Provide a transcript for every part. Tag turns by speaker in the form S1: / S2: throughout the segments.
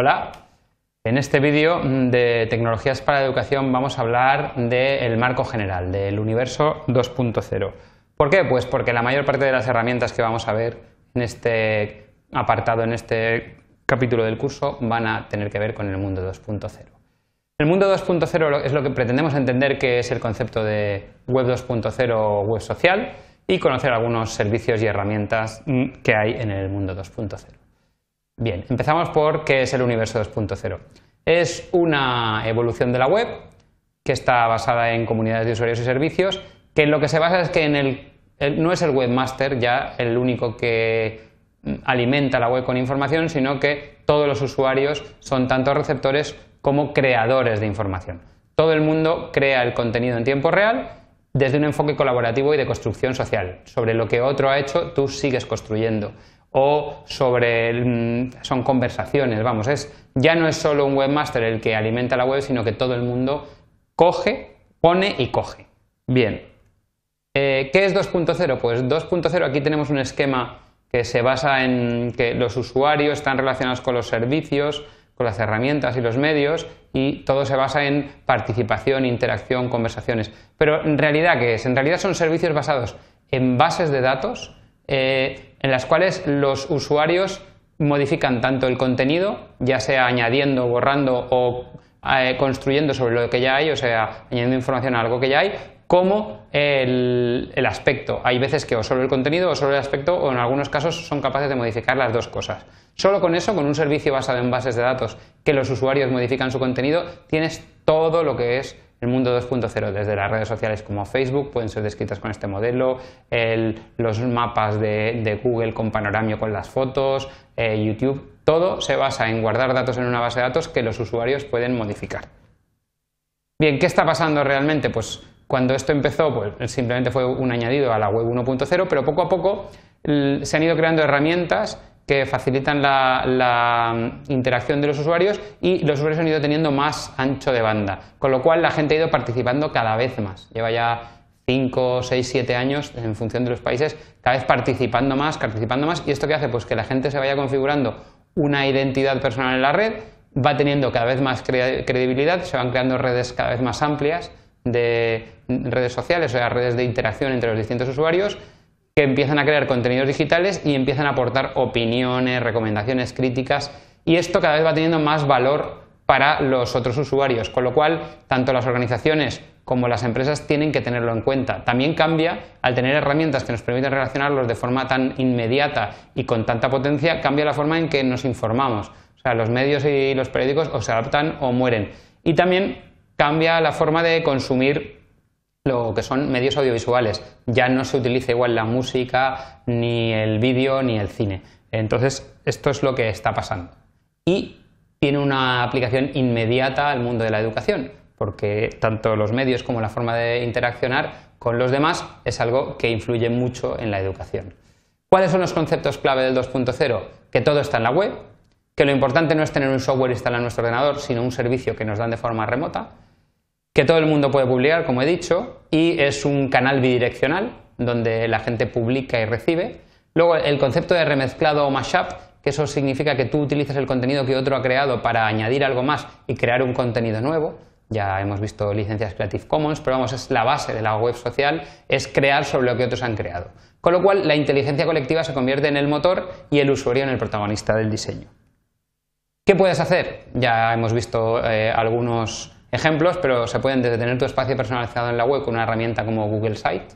S1: Hola, en este vídeo mm, de tecnologías para la educación vamos a hablar del marco general, del universo 2.0. ¿Por qué? Pues porque la mayor parte de las herramientas que vamos a ver en este apartado, en este capítulo del curso, van a tener que ver con el mundo 2.0. El mundo 2.0 es lo que pretendemos entender que es el concepto de web 2.0 o web social y conocer algunos servicios y herramientas mm, que hay en el mundo 2.0. Bien, empezamos por qué es el universo 2.0. Es una evolución de la web que está basada en comunidades de usuarios y servicios, que lo que se basa es que no es el webmaster ya el único que mm, alimenta la web con información, sino que todos los usuarios son tanto receptores como creadores de información. Todo el mundo crea el contenido en tiempo real desde un enfoque colaborativo y de construcción social. Sobre lo que otro ha hecho, tú sigues construyendo o sobre mm, son conversaciones, vamos, es ya no es solo un webmaster el que alimenta la web, sino que todo el mundo coge, pone y coge. Bien. Eh, ¿Qué es 2.0? Pues 2.0 aquí tenemos un esquema que se basa en que los usuarios están relacionados con los servicios, con las herramientas y los medios y todo se basa en participación, interacción, conversaciones. Pero en realidad, ¿qué es? En realidad son servicios basados en bases de datos eh, en las cuales los usuarios modifican tanto el contenido, ya sea añadiendo, borrando o eh, construyendo sobre lo que ya hay, o sea, añadiendo información a algo que ya hay, como el, el, aspecto. Hay veces que o solo el contenido o solo el aspecto o en algunos casos son capaces de modificar las dos cosas. Solo con eso, con un servicio basado en bases de datos que los usuarios modifican su contenido, tienes todo lo que es el mundo 2.0 desde las redes sociales como Facebook pueden ser descritas con este modelo, los mapas de, Google con panoramio con las fotos, eh, YouTube, todo se basa en guardar datos en una base de datos que los usuarios pueden modificar. Bien, ¿qué está pasando realmente? Pues cuando esto empezó, pues simplemente fue un añadido a la web 1.0, pero poco a poco se han ido creando herramientas que facilitan la, interacción de los usuarios y los usuarios han ido teniendo más ancho de banda, con lo cual la gente ha ido participando cada vez más. Lleva ya 5, 6, 7 años en función de los países, cada vez participando más, participando más. ¿Y esto qué hace? Pues que la gente se vaya configurando una identidad personal en la red, va teniendo cada vez más credibilidad, se van creando redes cada vez más amplias de redes sociales, o sea, redes de interacción entre los distintos usuarios que empiezan a crear contenidos digitales y empiezan a aportar opiniones, recomendaciones, críticas y esto cada vez va teniendo más valor para los otros usuarios, con lo cual tanto las organizaciones como las empresas tienen que tenerlo en cuenta. También cambia, al tener herramientas que nos permiten relacionarlos de forma tan inmediata y con tanta potencia, cambia la forma en que nos informamos. O sea, los medios y los periódicos o se adaptan o mueren. Y también cambia la forma de consumir lo que son medios audiovisuales. Ya no se utiliza igual la música, ni el vídeo, ni el cine. Entonces, esto es lo que está pasando. Y tiene una aplicación inmediata al mundo de la educación, porque tanto los medios como la forma de interaccionar con los demás es algo que influye mucho en la educación. ¿Cuáles son los conceptos clave del 2.0? Que todo está en la web, que lo importante no es tener un software instalado en nuestro ordenador, sino un servicio que nos dan de forma remota, que todo el mundo puede publicar, como he dicho, y es un canal bidireccional donde la gente publica y recibe. Luego el concepto de remezclado o mashup, que eso significa que tú utilizas el contenido que otro ha creado para añadir algo más y crear un contenido nuevo. Ya hemos visto licencias Creative Commons, pero vamos, es la base de la web social, es crear sobre lo que otros han creado. Con lo cual, la inteligencia colectiva se convierte en el motor y el usuario en el protagonista del diseño. ¿Qué puedes hacer? Ya hemos visto eh, algunos ejemplos, pero se pueden desde tener tu espacio personalizado en la web con una herramienta como Google Site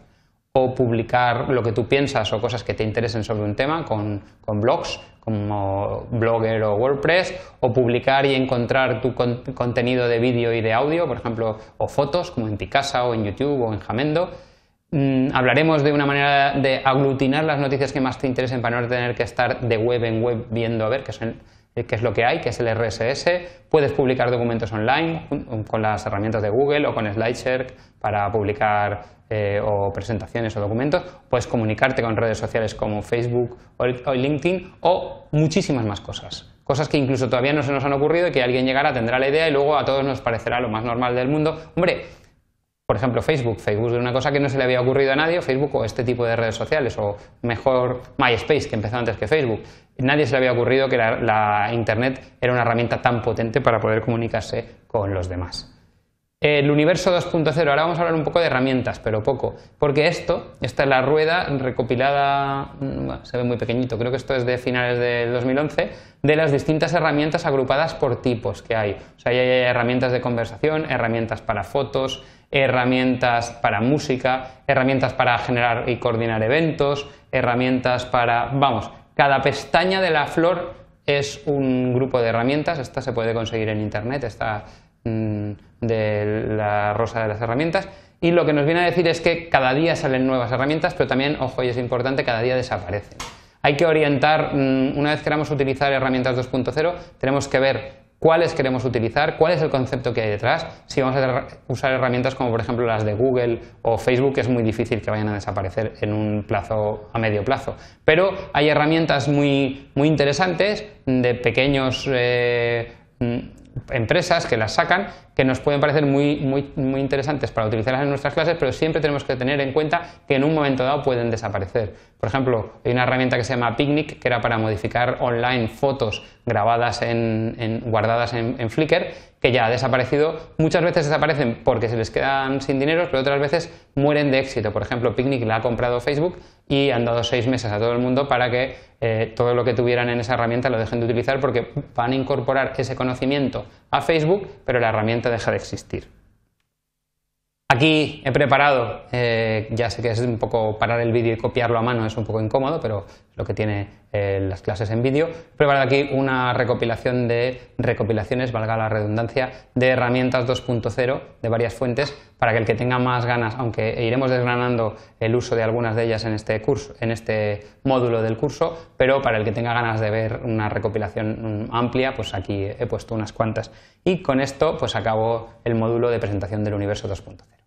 S1: o publicar lo que tú piensas o cosas que te interesen sobre un tema con, blogs como Blogger o WordPress o publicar y encontrar tu contenido de vídeo y de audio, por ejemplo, o fotos como en Picasa o en YouTube o en Jamendo. Mm, hablaremos de una manera de aglutinar las noticias que más te interesen para no tener que estar de web en web viendo a ver, que son eh, que es lo que hay, que es el RSS. Puedes publicar documentos online con las herramientas de Google o con SlideShare para publicar eh, o presentaciones o documentos. Puedes comunicarte con redes sociales como Facebook o LinkedIn o muchísimas más cosas. Cosas que incluso todavía no se nos han ocurrido y que alguien llegará, tendrá la idea y luego a todos nos parecerá lo más normal del mundo. Hombre, por ejemplo, Facebook. Facebook es una cosa que no se le había ocurrido a nadie, Facebook o este tipo de redes sociales, o mejor MySpace, que empezó antes que Facebook. Nadie se le había ocurrido que la, Internet era una herramienta tan potente para poder comunicarse con los demás. El universo 2.0, ahora vamos a hablar un poco de herramientas, pero poco, porque esto, esta es la rueda recopilada, mm, se ve muy pequeñito, creo que esto es de finales del 2011, de las distintas herramientas agrupadas por tipos que hay. O sea, hay herramientas de conversación, herramientas para fotos, herramientas para música, herramientas para generar y coordinar eventos, herramientas para, vamos, cada pestaña de la flor es un grupo de herramientas, esta se puede conseguir en Internet, esta mm, de la rosa de las herramientas, y lo que nos viene a decir es que cada día salen nuevas herramientas, pero también, ojo, y es importante, cada día desaparecen. Hay que orientar, mm, una vez queramos utilizar herramientas 2.0, tenemos que ver cuáles queremos utilizar, cuál es el concepto que hay detrás, si vamos a usar herramientas como por ejemplo las de Google o Facebook, es muy difícil que vayan a desaparecer en un plazo a medio plazo. Pero hay herramientas muy, muy interesantes de pequeños... Eh, empresas que las sacan que nos pueden parecer muy, muy, interesantes para utilizarlas en nuestras clases, pero siempre tenemos que tener en cuenta que en un momento dado pueden desaparecer. Por ejemplo, hay una herramienta que se llama Picnic, que era para modificar online fotos grabadas en, guardadas en Flickr, que ya ha desaparecido. Muchas veces desaparecen porque se les quedan sin dinero, pero otras veces mueren de éxito. Por ejemplo, Picnic la ha comprado Facebook y han dado seis meses a todo el mundo para que eh, todo lo que tuvieran en esa herramienta lo dejen de utilizar porque van a incorporar ese conocimiento a Facebook, pero la herramienta deja de existir. Aquí he preparado, eh, ya sé que es un poco parar el vídeo y copiarlo a mano es un poco incómodo, pero lo que tiene eh, las clases en vídeo. he preparado aquí una recopilación de recopilaciones, valga la redundancia, de herramientas 2.0 de varias fuentes para que el que tenga más ganas, aunque iremos desgranando el uso de algunas de ellas en este curso, en este módulo del curso, pero para el que tenga ganas de ver una recopilación mm, amplia, pues aquí he puesto unas cuantas. Y con esto pues acabo el módulo de presentación del universo 2.0.